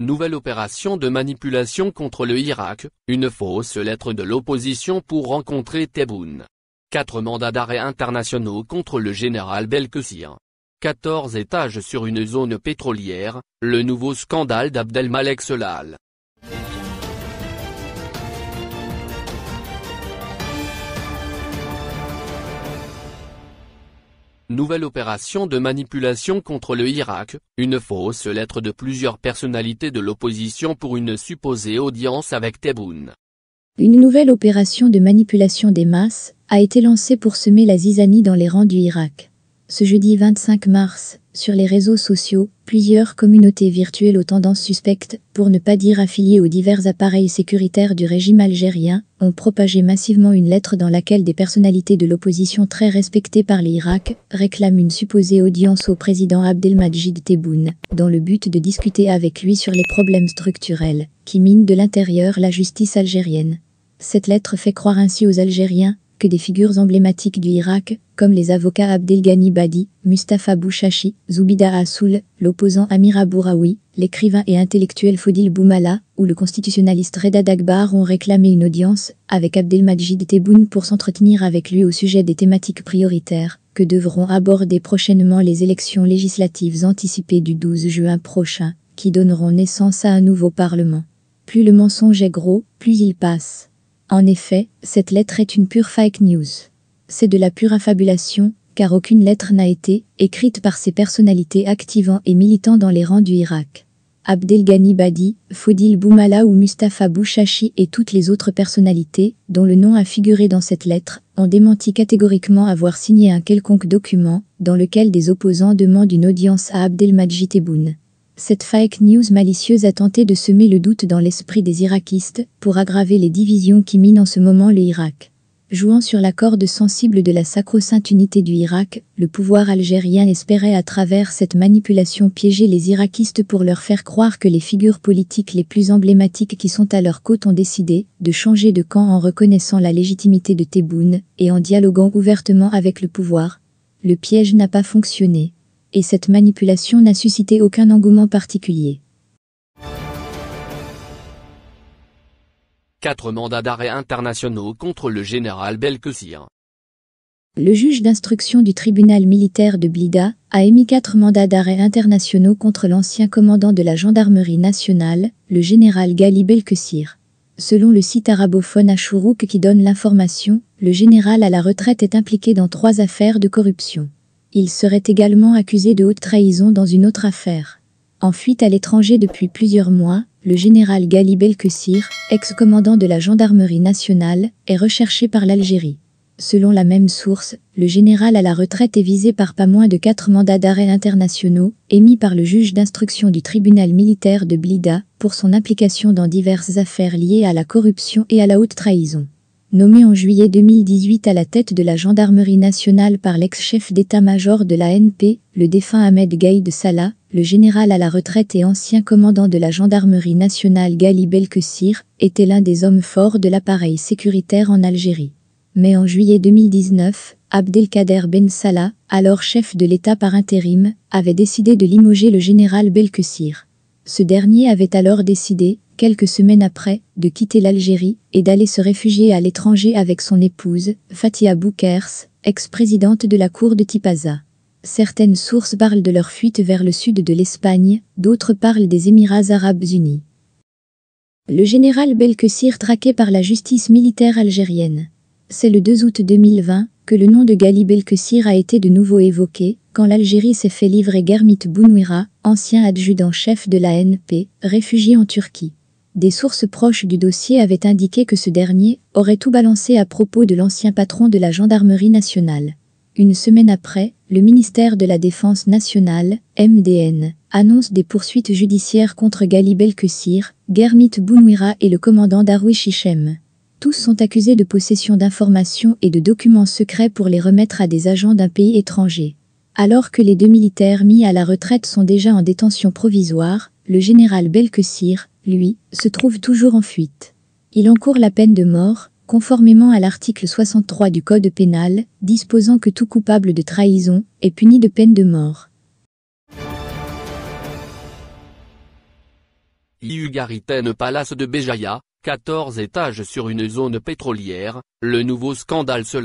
Nouvelle opération de manipulation contre le Irak, une fausse lettre de l'opposition pour rencontrer Tebboune. Quatre mandats d'arrêt internationaux contre le général Belkessir. Quatorze étages sur une zone pétrolière, le nouveau scandale d'Abdelmalek Solal. Nouvelle opération de manipulation contre le Irak, une fausse lettre de plusieurs personnalités de l'opposition pour une supposée audience avec Tebboune. Une nouvelle opération de manipulation des masses a été lancée pour semer la zizanie dans les rangs du Irak. Ce jeudi 25 mars, sur les réseaux sociaux, plusieurs communautés virtuelles aux tendances suspectes, pour ne pas dire affiliées aux divers appareils sécuritaires du régime algérien, ont propagé massivement une lettre dans laquelle des personnalités de l'opposition très respectées par l'Irak réclament une supposée audience au président Abdelmajid Tebboune, dans le but de discuter avec lui sur les problèmes structurels qui minent de l'intérieur la justice algérienne. Cette lettre fait croire ainsi aux Algériens que des figures emblématiques du Irak, comme les avocats Ghani Badi, Mustafa Bouchachi, Zoubida Assoul, l'opposant Amir Bouraoui, l'écrivain et intellectuel Fodil Boumala ou le constitutionnaliste Reda Dagbar ont réclamé une audience avec Abdelmajid Tebboune pour s'entretenir avec lui au sujet des thématiques prioritaires que devront aborder prochainement les élections législatives anticipées du 12 juin prochain, qui donneront naissance à un nouveau Parlement. Plus le mensonge est gros, plus il passe. En effet, cette lettre est une pure fake news. C'est de la pure infabulation, car aucune lettre n'a été écrite par ces personnalités activant et militant dans les rangs du Irak. Ghani Badi, Fodil Boumala ou Mustafa Bouchachi et toutes les autres personnalités, dont le nom a figuré dans cette lettre, ont démenti catégoriquement avoir signé un quelconque document dans lequel des opposants demandent une audience à Abdelmajid Tebboune. Cette fake news malicieuse a tenté de semer le doute dans l'esprit des irakistes pour aggraver les divisions qui minent en ce moment le Irak. Jouant sur la corde sensible de la sacro-sainte unité du Irak, le pouvoir algérien espérait à travers cette manipulation piéger les irakistes pour leur faire croire que les figures politiques les plus emblématiques qui sont à leur côte ont décidé de changer de camp en reconnaissant la légitimité de Tebboune et en dialoguant ouvertement avec le pouvoir. Le piège n'a pas fonctionné et cette manipulation n'a suscité aucun engouement particulier. 4 mandats d'arrêt internationaux contre le général Belkessir. Le juge d'instruction du tribunal militaire de Blida a émis quatre mandats d'arrêt internationaux contre l'ancien commandant de la gendarmerie nationale, le général Gali Belkessir. Selon le site arabophone Ashourouk qui donne l'information, le général à la retraite est impliqué dans trois affaires de corruption. Il serait également accusé de haute trahison dans une autre affaire. En fuite à l'étranger depuis plusieurs mois, le général Gali Belkessir, ex-commandant de la gendarmerie nationale, est recherché par l'Algérie. Selon la même source, le général à la retraite est visé par pas moins de quatre mandats d'arrêt internationaux émis par le juge d'instruction du tribunal militaire de Blida pour son implication dans diverses affaires liées à la corruption et à la haute trahison. Nommé en juillet 2018 à la tête de la gendarmerie nationale par l'ex-chef d'état-major de la NP, le défunt Ahmed Gaïd Salah, le général à la retraite et ancien commandant de la gendarmerie nationale Gali Belkessir, était l'un des hommes forts de l'appareil sécuritaire en Algérie. Mais en juillet 2019, Abdelkader Ben Salah, alors chef de l'État par intérim, avait décidé de limoger le général Belkessir. Ce dernier avait alors décidé, quelques semaines après, de quitter l'Algérie et d'aller se réfugier à l'étranger avec son épouse, Fatia Boukers, ex-présidente de la cour de Tipaza. Certaines sources parlent de leur fuite vers le sud de l'Espagne, d'autres parlent des Émirats arabes unis. Le général Belkessir traqué par la justice militaire algérienne. C'est le 2 août 2020 que le nom de Gali Belkessir a été de nouveau évoqué, quand l'Algérie s'est fait livrer Germit Bounouira, ancien adjudant-chef de la NP, réfugié en Turquie. Des sources proches du dossier avaient indiqué que ce dernier aurait tout balancé à propos de l'ancien patron de la gendarmerie nationale. Une semaine après, le ministère de la Défense nationale, MDN, annonce des poursuites judiciaires contre Gali Belkessir, Germit Bounouira et le commandant Darwish Hichem. Tous sont accusés de possession d'informations et de documents secrets pour les remettre à des agents d'un pays étranger. Alors que les deux militaires mis à la retraite sont déjà en détention provisoire, le général Belkessir, lui, se trouve toujours en fuite. Il encourt la peine de mort, conformément à l'article 63 du Code pénal, disposant que tout coupable de trahison est puni de peine de mort. L'Iugaritaine Palace de Béjaïa, 14 étages sur une zone pétrolière, le nouveau scandale se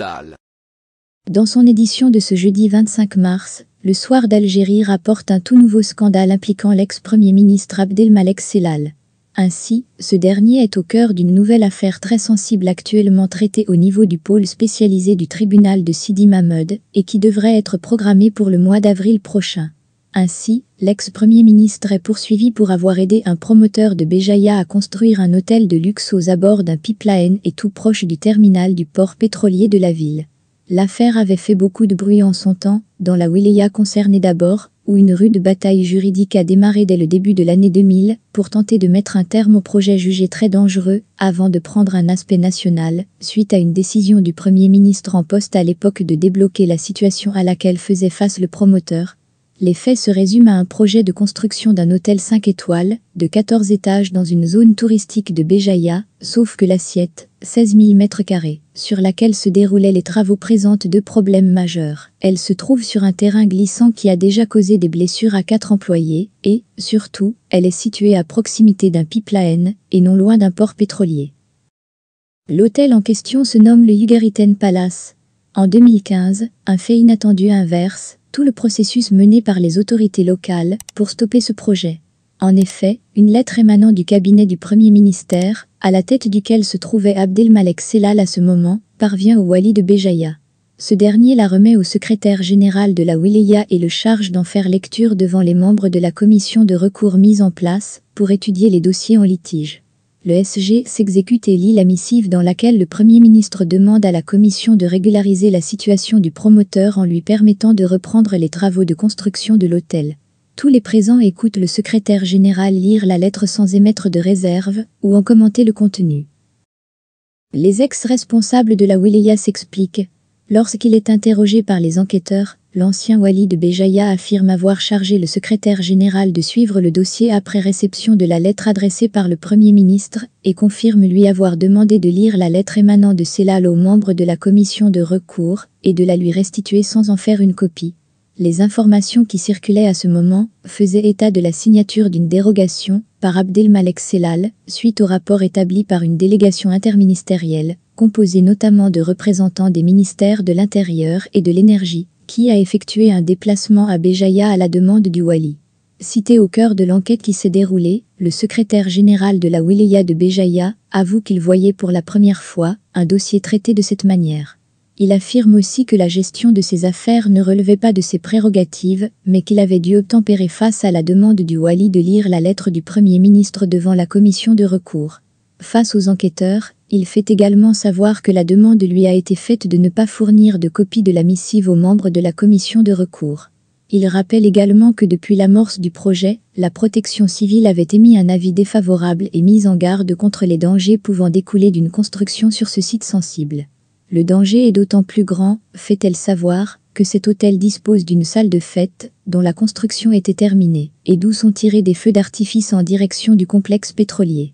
Dans son édition de ce jeudi 25 mars, le soir d'Algérie rapporte un tout nouveau scandale impliquant l'ex-premier ministre Abdelmalek Selal. Ainsi, ce dernier est au cœur d'une nouvelle affaire très sensible actuellement traitée au niveau du pôle spécialisé du tribunal de Sidi Mahmoud et qui devrait être programmée pour le mois d'avril prochain. Ainsi, l'ex-premier ministre est poursuivi pour avoir aidé un promoteur de Béjaïa à construire un hôtel de luxe aux abords d'un pipeline et tout proche du terminal du port pétrolier de la ville. L'affaire avait fait beaucoup de bruit en son temps, dans la wilaya concernée d'abord, où une rude bataille juridique a démarré dès le début de l'année 2000 pour tenter de mettre un terme au projet jugé très dangereux avant de prendre un aspect national, suite à une décision du Premier ministre en poste à l'époque de débloquer la situation à laquelle faisait face le promoteur, les faits se résument à un projet de construction d'un hôtel 5 étoiles, de 14 étages dans une zone touristique de Béjaïa, sauf que l'assiette, 16 000 m2, sur laquelle se déroulaient les travaux présente deux problèmes majeurs. Elle se trouve sur un terrain glissant qui a déjà causé des blessures à quatre employés, et, surtout, elle est située à proximité d'un pipeline, et non loin d'un port pétrolier. L'hôtel en question se nomme le Yugariten Palace, en 2015, un fait inattendu inverse tout le processus mené par les autorités locales pour stopper ce projet. En effet, une lettre émanant du cabinet du Premier ministère, à la tête duquel se trouvait Abdelmalek Selal à ce moment, parvient au Wali de Béjaïa. Ce dernier la remet au secrétaire général de la Wilaya et le charge d'en faire lecture devant les membres de la commission de recours mise en place pour étudier les dossiers en litige le SG s'exécute et lit la missive dans laquelle le Premier ministre demande à la Commission de régulariser la situation du promoteur en lui permettant de reprendre les travaux de construction de l'hôtel. Tous les présents écoutent le secrétaire général lire la lettre sans émettre de réserve ou en commenter le contenu. Les ex-responsables de la Wilaya s'expliquent. Lorsqu'il est interrogé par les enquêteurs, L'ancien wali de Béjaïa affirme avoir chargé le secrétaire général de suivre le dossier après réception de la lettre adressée par le Premier ministre et confirme lui avoir demandé de lire la lettre émanant de Selal aux membres de la commission de recours et de la lui restituer sans en faire une copie. Les informations qui circulaient à ce moment faisaient état de la signature d'une dérogation par Abdelmalek Selal suite au rapport établi par une délégation interministérielle, composée notamment de représentants des ministères de l'Intérieur et de l'Énergie, qui a effectué un déplacement à Béjaïa à la demande du Wali. Cité au cœur de l'enquête qui s'est déroulée, le secrétaire général de la Wilaya de Béjaïa avoue qu'il voyait pour la première fois un dossier traité de cette manière. Il affirme aussi que la gestion de ses affaires ne relevait pas de ses prérogatives, mais qu'il avait dû obtempérer face à la demande du Wali de lire la lettre du Premier ministre devant la commission de recours. Face aux enquêteurs, il fait également savoir que la demande lui a été faite de ne pas fournir de copie de la missive aux membres de la commission de recours. Il rappelle également que depuis l'amorce du projet, la protection civile avait émis un avis défavorable et mis en garde contre les dangers pouvant découler d'une construction sur ce site sensible. Le danger est d'autant plus grand, fait-elle savoir, que cet hôtel dispose d'une salle de fête dont la construction était terminée et d'où sont tirés des feux d'artifice en direction du complexe pétrolier.